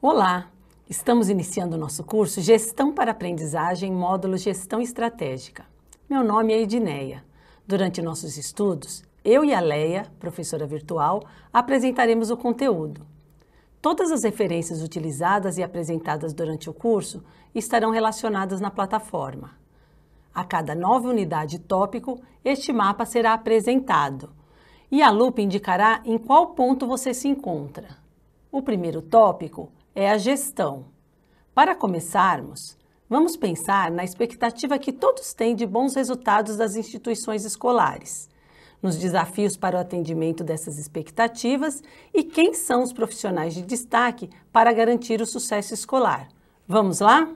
Olá! Estamos iniciando o nosso curso Gestão para Aprendizagem, módulo Gestão Estratégica. Meu nome é Edneia. Durante nossos estudos, eu e a Leia, professora virtual, apresentaremos o conteúdo. Todas as referências utilizadas e apresentadas durante o curso estarão relacionadas na plataforma. A cada nova unidade tópico, este mapa será apresentado e a lupa indicará em qual ponto você se encontra. O primeiro tópico é a gestão. Para começarmos, vamos pensar na expectativa que todos têm de bons resultados das instituições escolares, nos desafios para o atendimento dessas expectativas e quem são os profissionais de destaque para garantir o sucesso escolar. Vamos lá?